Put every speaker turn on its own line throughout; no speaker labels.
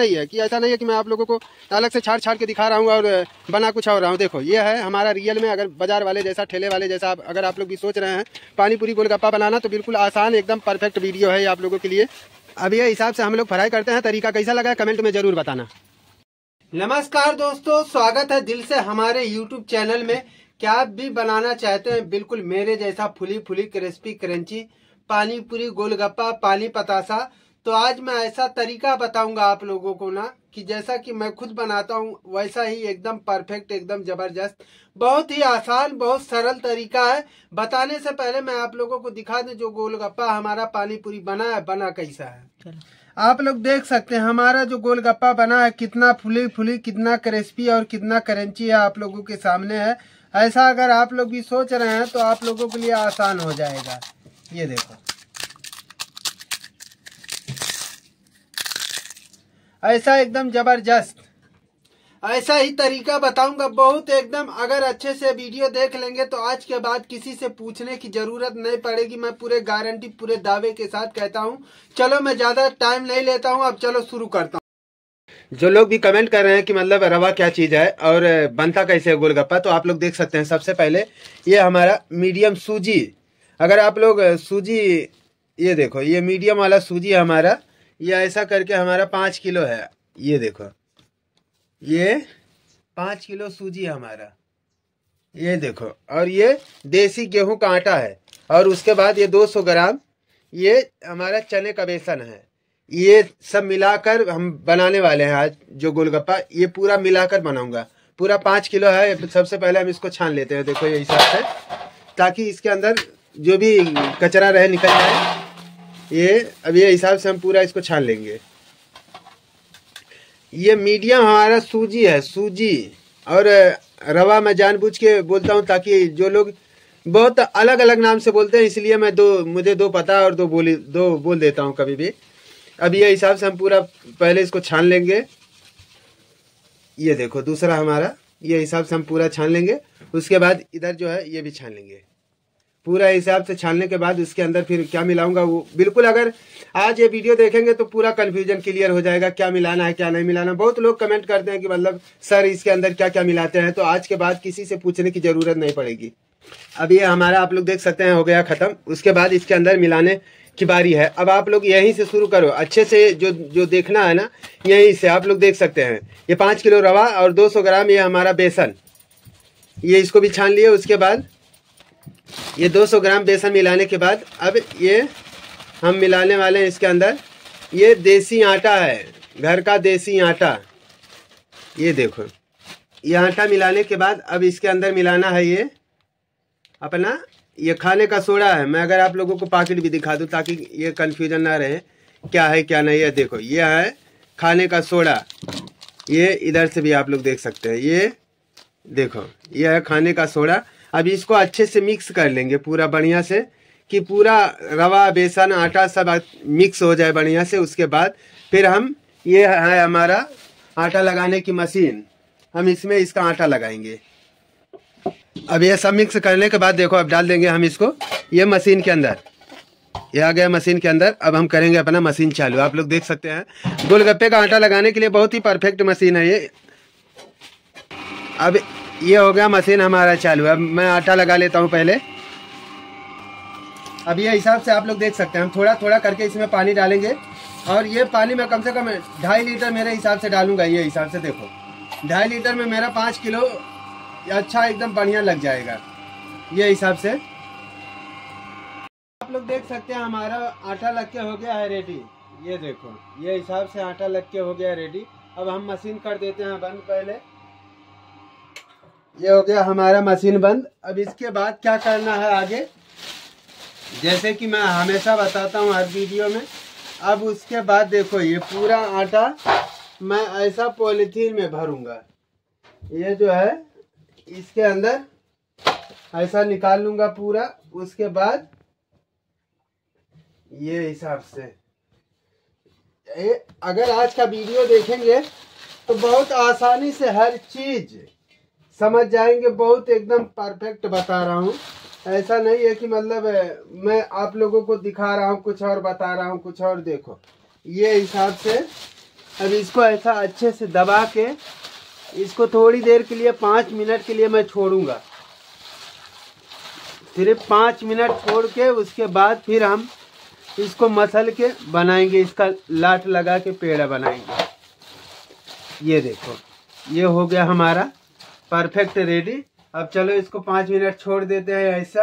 नहीं है कि ऐसा नहीं है कि मैं आप लोगों को अलग से छाड़ छाड़ के दिखा रहा हूँ और बना कुछ और रहा हूँ देखो ये है हमारा रियल में अगर बाजार वाले जैसा ठेले वाले जैसा आप, अगर आप लोग भी सोच रहे हैं पानीपुरी गोलगप्पा बनाना तो बिल्कुल आसान एकदम परफेक्ट वीडियो है आप लोगों के लिए अब ये हिसाब से हम लोग फ्राई करते हैं तरीका कैसा लगा कमेंट में जरूर बताना नमस्कार दोस्तों स्वागत है दिल से हमारे यूट्यूब चैनल में क्या आप भी बनाना चाहते हैं बिल्कुल मेरे जैसा फुली फुली क्रिस्पी क्रंची पानी पूरी गोलगप्पा पानी पतासा तो आज मैं ऐसा तरीका बताऊंगा आप लोगों को ना कि जैसा कि मैं खुद बनाता हूँ वैसा ही एकदम परफेक्ट एकदम जबरदस्त बहुत ही आसान बहुत सरल तरीका है बताने से पहले मैं आप लोगों को दिखा दूं जो गोलगप्पा हमारा पानी पूरी बना है बना कैसा है आप लोग देख सकते हैं हमारा जो गोलगप्पा बना है कितना फुली फुली कितना क्रिस्पी और कितना करंची है आप लोगों के सामने है ऐसा अगर आप लोग भी सोच रहे हैं तो आप लोगों के लिए आसान हो जाएगा ये देखो ऐसा एकदम ज़बरदस्त ऐसा ही तरीका बताऊंगा बहुत एकदम अगर अच्छे से वीडियो देख लेंगे तो आज के बाद किसी से पूछने की ज़रूरत नहीं पड़ेगी मैं पूरे गारंटी पूरे दावे के साथ कहता हूं चलो मैं ज़्यादा टाइम नहीं लेता हूं अब चलो शुरू करता हूं जो लोग भी कमेंट कर रहे हैं कि मतलब रवा क्या चीज़ है और बनता कैसे है गोलगप्पा तो आप लोग देख सकते हैं सबसे पहले ये हमारा मीडियम सूजी अगर आप लोग सूजी ये देखो ये मीडियम वाला सूजी हमारा ये ऐसा करके हमारा पाँच किलो है ये देखो ये पाँच किलो सूजी है हमारा ये देखो और ये देसी गेहूं का आटा है और उसके बाद ये 200 ग्राम ये हमारा चने का बेसन है ये सब मिलाकर हम बनाने वाले हैं आज जो गोलगप्पा ये पूरा मिलाकर बनाऊंगा पूरा पाँच किलो है सबसे पहले हम इसको छान लेते हैं देखो ये हिसाब से ताकि इसके अंदर जो भी कचरा रहे निकल जाए ये अब ये हिसाब से हम पूरा इसको छान लेंगे ये मीडियम हमारा सूजी है सूजी और रवा मैं जानबूझ के बोलता हूँ ताकि जो लोग बहुत अलग अलग नाम से बोलते हैं इसलिए मैं दो मुझे दो पता और दो बोली दो बोल देता हूँ कभी भी अब ये हिसाब से हम पूरा पहले इसको छान लेंगे ये देखो दूसरा हमारा ये हिसाब से हम पूरा छान लेंगे उसके बाद इधर जो है ये भी छान लेंगे पूरा हिसाब से छानने के बाद उसके अंदर फिर क्या मिलाऊंगा वो बिल्कुल अगर आज ये वीडियो देखेंगे तो पूरा कन्फ्यूजन क्लियर हो जाएगा क्या मिलाना है क्या नहीं मिलाना बहुत लोग कमेंट करते हैं कि मतलब सर इसके अंदर क्या क्या मिलाते हैं तो आज के बाद किसी से पूछने की ज़रूरत नहीं पड़ेगी अब ये हमारा आप लोग देख सकते हैं हो गया ख़त्म उसके बाद इसके अंदर मिलाने की बारी है अब आप लोग यहीं से शुरू करो अच्छे से जो जो देखना है ना यहीं से आप लोग देख सकते हैं ये पाँच किलो रवा और दो सौ ग्राम ये हमारा बेसन ये इसको भी छान लिए उसके बाद ये 200 ग्राम बेसन मिलाने के बाद अब ये हम मिलाने वाले हैं इसके अंदर ये देसी आटा है घर का देसी आटा ये देखो ये आटा मिलाने के बाद अब इसके अंदर मिलाना है ये अपना ये खाने का सोडा है मैं अगर आप लोगों को पाकिट भी दिखा दूं ताकि ये कन्फ्यूजन ना रहे क्या है क्या नहीं है देखो ये है खाने का सोडा ये इधर से भी आप लोग देख सकते हैं ये देखो ये है खाने का सोडा अब इसको अच्छे से मिक्स कर लेंगे पूरा बढ़िया से कि पूरा रवा बेसन आटा सब मिक्स हो जाए बढ़िया से उसके बाद फिर हम ये है हमारा आटा लगाने की मशीन हम इसमें इसका आटा लगाएंगे अब ये सब मिक्स करने के बाद देखो अब डाल देंगे हम इसको ये मशीन के अंदर ये आ गया मशीन के अंदर अब हम करेंगे अपना मशीन चालू आप लोग देख सकते हैं गोलगप्पे का आटा लगाने के लिए बहुत ही परफेक्ट मशीन है ये अब ये हो गया मशीन हमारा चालू अब मैं आटा लगा लेता हूँ पहले अब ये हिसाब से आप लोग देख सकते हैं हम थोड़ा थोड़ा करके इसमें पानी डालेंगे और ये पानी मैं कम से कम ढाई लीटर मेरे हिसाब से डालूंगा ये हिसाब से देखो ढाई लीटर में मेरा पाँच किलो अच्छा एकदम बढ़िया लग जाएगा ये हिसाब से आप लोग देख सकते हैं हमारा आटा लग के हो गया है रेडी ये देखो ये हिसाब से आटा लग के हो गया रेडी अब हम मशीन कर देते हैं बंद पहले ये हो गया हमारा मशीन बंद अब इसके बाद क्या करना है आगे जैसे कि मैं हमेशा बताता हूँ हर वीडियो में अब उसके बाद देखो ये पूरा आटा मैं ऐसा पॉलीथीन में भरूंगा ये जो है इसके अंदर ऐसा निकाल लूंगा पूरा उसके बाद ये हिसाब से ए, अगर आज का वीडियो देखेंगे तो बहुत आसानी से हर चीज़ समझ जाएंगे बहुत एकदम परफेक्ट बता रहा हूँ ऐसा नहीं है कि मतलब मैं आप लोगों को दिखा रहा हूँ कुछ और बता रहा हूँ कुछ और देखो ये हिसाब से अब इसको ऐसा अच्छे से दबा के इसको थोड़ी देर के लिए पाँच मिनट के लिए मैं छोड़ूंगा सिर्फ पाँच मिनट छोड़ के उसके बाद फिर हम इसको मसल के बनाएंगे इसका लाट लगा के पेड़ा बनाएंगे ये देखो ये हो गया हमारा परफेक्ट रेडी अब चलो इसको पाँच मिनट छोड़ देते हैं ऐसा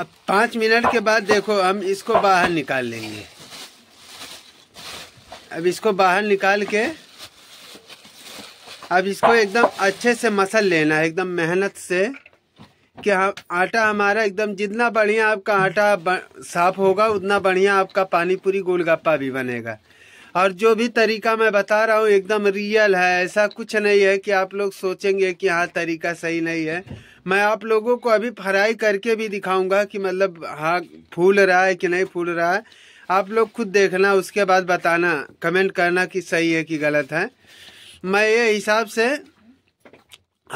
अब पाँच मिनट के बाद देखो हम इसको बाहर निकाल लेंगे अब इसको बाहर निकाल के अब इसको एकदम अच्छे से मसल लेना है एकदम मेहनत से कि हम आटा हमारा एकदम जितना बढ़िया आपका आटा साफ होगा उतना बढ़िया आपका पानी पूरी गोलगप्पा भी बनेगा और जो भी तरीका मैं बता रहा हूँ एकदम रियल है ऐसा कुछ नहीं है कि आप लोग सोचेंगे कि हाँ तरीका सही नहीं है मैं आप लोगों को अभी फ्राई करके भी दिखाऊंगा कि मतलब हाँ फूल रहा है कि नहीं फूल रहा है आप लोग खुद देखना उसके बाद बताना कमेंट करना कि सही है कि गलत है मैं ये हिसाब से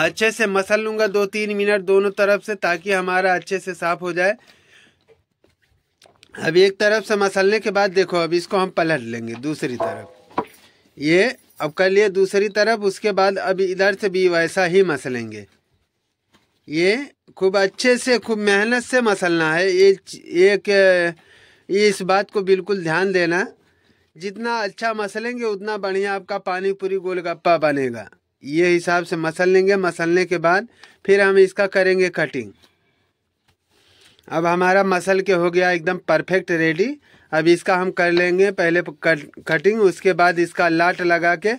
अच्छे से मसल लूँगा दो तीन मिनट दोनों तरफ से ताकि हमारा अच्छे से साफ हो जाए अब एक तरफ से मसलने के बाद देखो अब इसको हम पलट लेंगे दूसरी तरफ ये अब कर लिए दूसरी तरफ उसके बाद अब इधर से भी वैसा ही मसलेंगे ये खूब अच्छे से खूब मेहनत से मसलना है ये एक इस बात को बिल्कुल ध्यान देना जितना अच्छा मसलेंगे उतना बढ़िया आपका पानी पूरी गोलगप्पा बनेगा ये हिसाब से मसल लेंगे मसलने के बाद फिर हम इसका करेंगे कटिंग अब हमारा मसल के हो गया एकदम परफेक्ट रेडी अब इसका हम कर लेंगे पहले कटिंग उसके बाद इसका लाट लगा के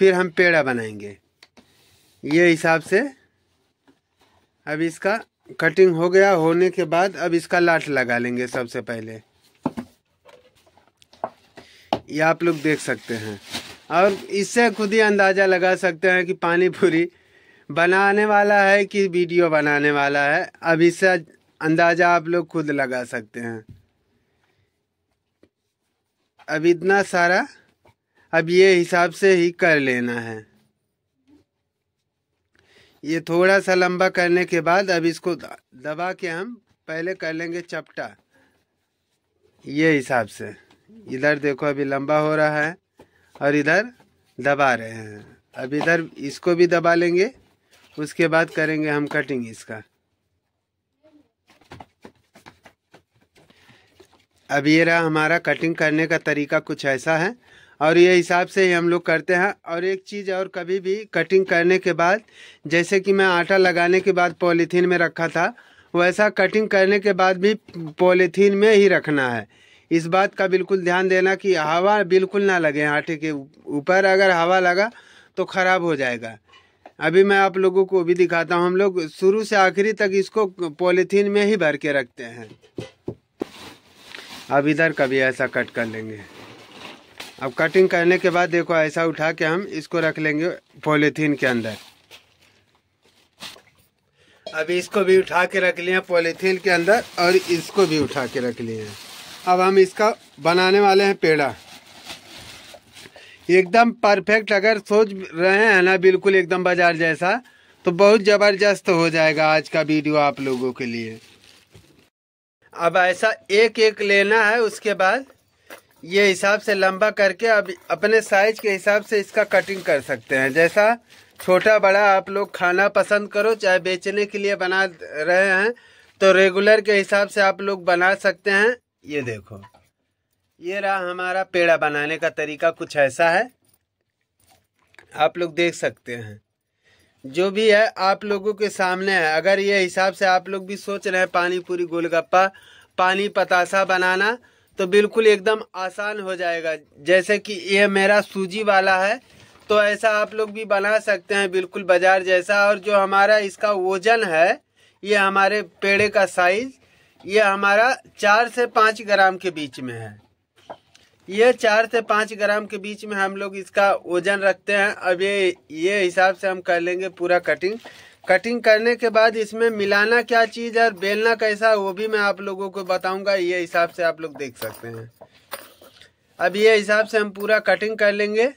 फिर हम पेड़ा बनाएंगे ये हिसाब से अब इसका कटिंग हो गया होने के बाद अब इसका लाट लगा लेंगे सबसे पहले ये आप लोग देख सकते हैं और इससे खुद ही अंदाज़ा लगा सकते हैं कि पानी पूरी बनाने वाला है कि वीडियो बनाने वाला है अब इससे अंदाज़ा आप लोग खुद लगा सकते हैं अब इतना सारा अब ये हिसाब से ही कर लेना है ये थोड़ा सा लंबा करने के बाद अब इसको दबा के हम पहले कर लेंगे चपटा ये हिसाब से इधर देखो अभी लंबा हो रहा है और इधर दबा रहे हैं अब इधर इसको भी दबा लेंगे उसके बाद करेंगे हम कटिंग इसका अब ये रहा हमारा कटिंग करने का तरीका कुछ ऐसा है और ये हिसाब से ही हम लोग करते हैं और एक चीज़ और कभी भी कटिंग करने के बाद जैसे कि मैं आटा लगाने के बाद पॉलीथीन में रखा था वैसा कटिंग करने के बाद भी पॉलीथीन में ही रखना है इस बात का बिल्कुल ध्यान देना कि हवा बिल्कुल ना लगे आटे के ऊपर अगर हवा लगा तो ख़राब हो जाएगा अभी मैं आप लोगों को भी दिखाता हूँ हम लोग शुरू से आखिरी तक इसको पॉलीथीन में ही भर के रखते हैं अब इधर का भी ऐसा कट कर लेंगे अब कटिंग करने के बाद देखो ऐसा उठा के हम इसको रख लेंगे पॉलीथीन के अंदर अब इसको भी उठा के रख लिए पॉलीथीन के अंदर और इसको भी उठा के रख लिए हैं अब हम इसका बनाने वाले हैं पेड़ा एकदम परफेक्ट अगर सोच रहे हैं ना बिल्कुल एकदम बाजार जैसा तो बहुत ज़बरदस्त हो जाएगा आज का वीडियो आप लोगों के लिए अब ऐसा एक एक लेना है उसके बाद ये हिसाब से लंबा करके अब अपने साइज के हिसाब से इसका कटिंग कर सकते हैं जैसा छोटा बड़ा आप लोग खाना पसंद करो चाहे बेचने के लिए बना रहे हैं तो रेगुलर के हिसाब से आप लोग बना सकते हैं ये देखो ये रहा हमारा पेड़ा बनाने का तरीका कुछ ऐसा है आप लोग देख सकते हैं जो भी है आप लोगों के सामने है अगर ये हिसाब से आप लोग भी सोच रहे हैं पानी पूरी गोलगप्पा पानी पतासा बनाना तो बिल्कुल एकदम आसान हो जाएगा जैसे कि ये मेरा सूजी वाला है तो ऐसा आप लोग भी बना सकते हैं बिल्कुल बाजार जैसा और जो हमारा इसका वजन है ये हमारे पेड़े का साइज ये हमारा चार से पाँच ग्राम के बीच में है ये चार से पाँच ग्राम के बीच में हम लोग इसका वजन रखते हैं अब ये ये हिसाब से हम कर लेंगे पूरा कटिंग कटिंग करने के बाद इसमें मिलाना क्या चीज़ है और बेलना कैसा वो भी मैं आप लोगों को बताऊंगा ये हिसाब से आप लोग देख सकते हैं अब ये हिसाब से हम पूरा कटिंग कर लेंगे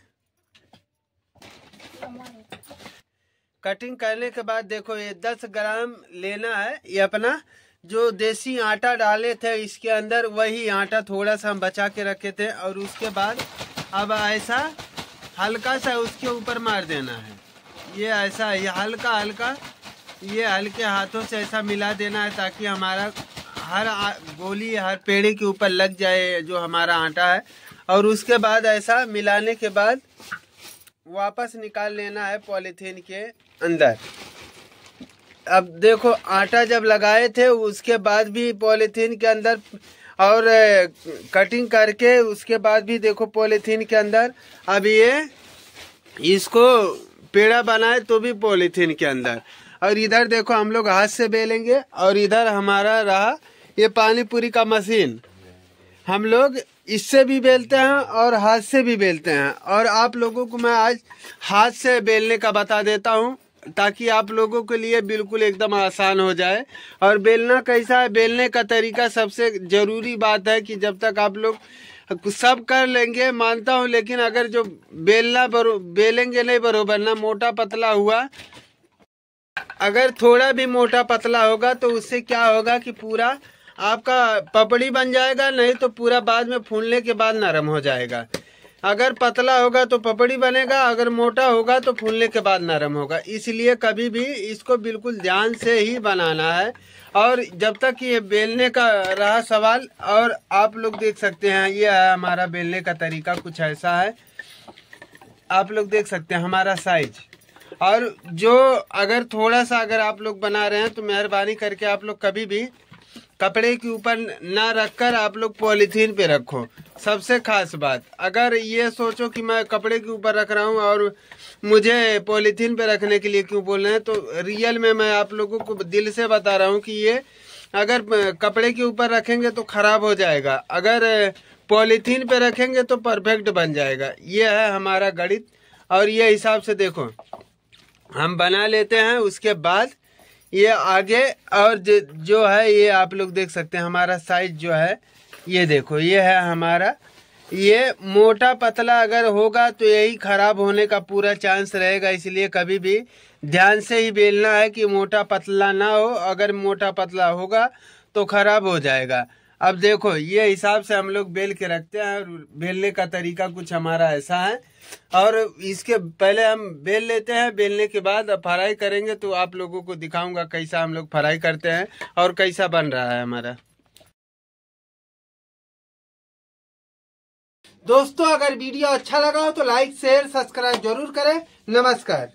कटिंग करने के बाद देखो ये दस ग्राम लेना है ये अपना जो देसी आटा डाले थे इसके अंदर वही आटा थोड़ा सा हम बचा के रखे थे और उसके बाद अब ऐसा हल्का सा उसके ऊपर मार देना है ये ऐसा ये हल्का हल्का ये हल्के हाथों से ऐसा मिला देना है ताकि हमारा हर गोली हर पेड़े के ऊपर लग जाए जो हमारा आटा है और उसके बाद ऐसा मिलाने के बाद वापस निकाल लेना है पॉलीथीन के अंदर अब देखो आटा जब लगाए थे उसके बाद भी पॉलीथीन के अंदर और कटिंग करके उसके बाद भी देखो पॉलीथीन के अंदर अब ये इसको पेड़ा बनाए तो भी पॉलीथीन के अंदर और इधर देखो हम लोग हाथ से बेलेंगे और इधर हमारा रहा ये पानी पूरी का मशीन हम लोग इससे भी बेलते हैं और हाथ से भी बेलते हैं और आप लोगों को मैं आज हाथ से बेलने का बता देता हूँ ताकि आप लोगों के लिए बिल्कुल एकदम आसान हो जाए और बेलना कैसा है बेलने का तरीका सबसे ज़रूरी बात है कि जब तक आप लोग सब कर लेंगे मानता हूँ लेकिन अगर जो बेलना बरो बेलेंगे नहीं बरोबर ना मोटा पतला हुआ अगर थोड़ा भी मोटा पतला होगा तो उससे क्या होगा कि पूरा आपका पपड़ी बन जाएगा नहीं तो पूरा बाद में फूलने के बाद नरम हो जाएगा अगर पतला होगा तो पपड़ी बनेगा अगर मोटा होगा तो फूलने के बाद नरम होगा इसलिए कभी भी इसको बिल्कुल ध्यान से ही बनाना है और जब तक ये बेलने का रहा सवाल और आप लोग देख सकते हैं ये है हमारा बेलने का तरीका कुछ ऐसा है आप लोग देख सकते हैं हमारा साइज और जो अगर थोड़ा सा अगर आप लोग बना रहे हैं तो मेहरबानी करके आप लोग कभी भी कपड़े के ऊपर ना रखकर आप लोग पॉलीथीन पे रखो सबसे खास बात अगर ये सोचो कि मैं कपड़े के ऊपर रख रहा हूँ और मुझे पॉलीथीन पे रखने के लिए क्यों बोल रहे हैं तो रियल में मैं आप लोगों को दिल से बता रहा हूँ कि ये अगर कपड़े के ऊपर रखेंगे तो ख़राब हो जाएगा अगर पॉलीथीन पे रखेंगे तो परफेक्ट बन जाएगा ये है हमारा गणित और ये हिसाब से देखो हम बना लेते हैं उसके बाद ये आगे और जो है ये आप लोग देख सकते हैं हमारा साइज जो है ये देखो ये है हमारा ये मोटा पतला अगर होगा तो यही खराब होने का पूरा चांस रहेगा इसलिए कभी भी ध्यान से ही बेलना है कि मोटा पतला ना हो अगर मोटा पतला होगा तो खराब हो जाएगा अब देखो ये हिसाब से हम लोग बेल के रखते हैं और बेलने का तरीका कुछ हमारा ऐसा है और इसके पहले हम बेल लेते हैं बेलने के बाद फ्राई करेंगे तो आप लोगों को दिखाऊंगा कैसा हम लोग फ्राई करते हैं और कैसा बन रहा है हमारा दोस्तों अगर वीडियो अच्छा लगा हो तो लाइक शेयर सब्सक्राइब जरूर करें नमस्कार